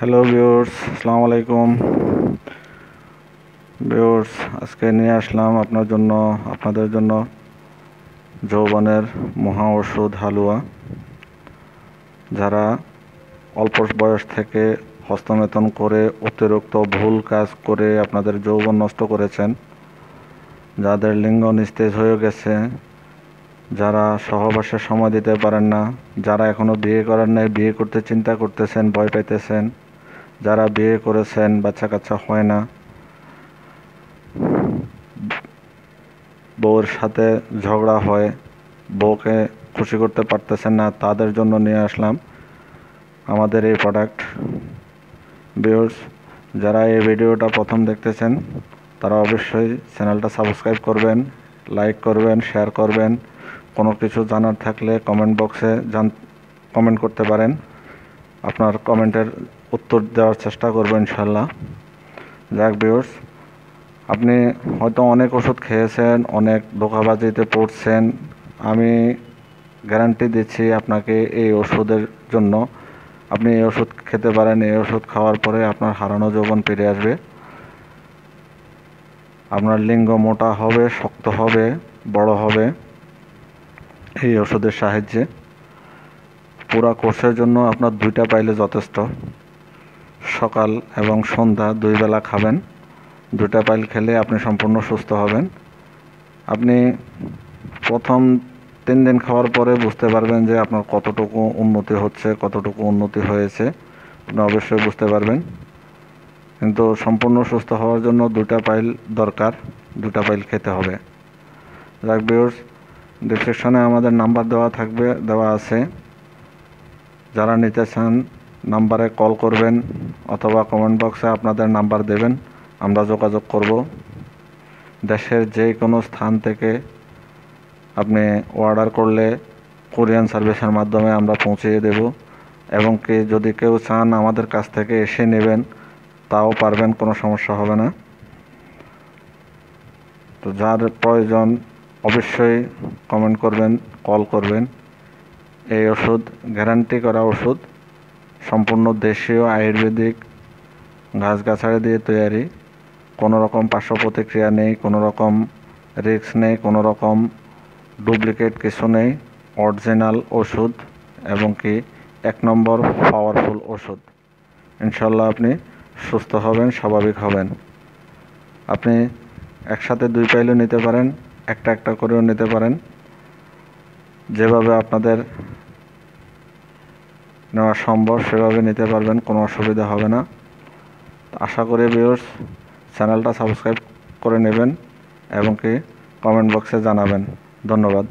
hello viewers আসসালাম আলাইকুম viewers আজকে নিয়ে আসলাম আপনার জন্য আপনাদের জন্য যৌবনের মহা ওষুধ হালুয়া যারা অল্প বয়স থেকে হস্তমেতন করে অতিরিক্ত ভুল কাজ করে আপনাদের যৌবন নষ্ট করেছেন যাদের লিঙ্গ নিস্তেজ হয়ে গেছে যারা সহবাসে সময় দিতে পারেন না যারা এখনও বিয়ে করেন নাই বিয়ে করতে চিন্তা করতেছেন ভয় পাইতেছেন যারা বিয়ে করেছেন বাচ্চা কাচ্চা হয় না বউর সাথে ঝগড়া হয় বউকে খুশি করতে পারতেছেন না তাদের জন্য নিয়ে আসলাম আমাদের এই প্রোডাক্ট ভিউর্স যারা এই ভিডিওটা প্রথম দেখতেছেন তারা অবশ্যই চ্যানেলটা সাবস্ক্রাইব করবেন লাইক করবেন শেয়ার করবেন কোনো কিছু জানার থাকলে কমেন্ট বক্সে জান কমেন্ট করতে পারেন আপনার কমেন্টের উত্তর দেওয়ার চেষ্টা করবো ইনশাল্লাহ যাক বিওর্স আপনি হয়তো অনেক ওষুধ খেয়েছেন অনেক ধোকাবাজিতে পড়ছেন আমি গ্যারান্টি দিচ্ছি আপনাকে এই ওষুধের জন্য আপনি এই ওষুধ খেতে পারেন এই ওষুধ খাওয়ার পরে আপনার হারানো যৌবন ফিরে আসবে আপনার লিঙ্গ মোটা হবে শক্ত হবে বড় হবে এই ওষুধের সাহায্যে পুরা কোর্সের জন্য আপনার দুইটা পাইলে যথেষ্ট সকাল এবং সন্ধ্যা দুই বেলা খাবেন দুটা পাইল খেলে আপনি সম্পূর্ণ সুস্থ হবেন আপনি প্রথম তিন দিন খাওয়ার পরে বুঝতে পারবেন যে আপনার কতটুকু উন্নতি হচ্ছে কতটুকু উন্নতি হয়েছে আপনি অবশ্যই বুঝতে পারবেন কিন্তু সম্পূর্ণ সুস্থ হওয়ার জন্য দুটা পাইল দরকার দুটা পাইল খেতে হবে যাক ডিসক্রিপশনে আমাদের নাম্বার দেওয়া থাকবে দেওয়া আছে যারা নিতে চান নাম্বারে কল করবেন অথবা কমেন্ট বক্সে আপনাদের নাম্বার দেবেন আমরা যোগাযোগ করব দেশের যে কোনো স্থান থেকে আপনি অর্ডার করলে কোরিয়ান সার্ভিসের মাধ্যমে আমরা পৌঁছিয়ে দেব এবং কি যদি কেউ চান আমাদের কাছ থেকে এসে নেবেন তাও পারবেন কোনো সমস্যা হবে না তো যার প্রয়োজন অবশ্যই কমেন্ট করবেন কল করবেন এই ওষুধ গ্যারান্টি করা ওষুধ সম্পূর্ণ দেশীয় আয়ুর্বেদিক গাছগাছালি দিয়ে তৈরি কোনো রকম পার্শ্ব প্রতিক্রিয়া নেই কোনো রকম রিক্স নেই কোনো রকম ডুপ্লিকেট কিছু নেই অরিজিনাল ওষুধ এবং কি এক নম্বর পাওয়ারফুল ওষুধ ইনশাল্লাহ আপনি সুস্থ হবেন স্বাভাবিক হবেন আপনি একসাথে দুই পাইলও নিতে পারেন একটা একটা করেও নিতে পারেন যেভাবে আপনাদের নেওয়া সম্ভব সেভাবে নিতে পারবেন কোনো অসুবিধা হবে না আশা করি ভিউর্স চ্যানেলটা সাবস্ক্রাইব করে নেবেন এবং কি কমেন্ট বক্সে জানাবেন ধন্যবাদ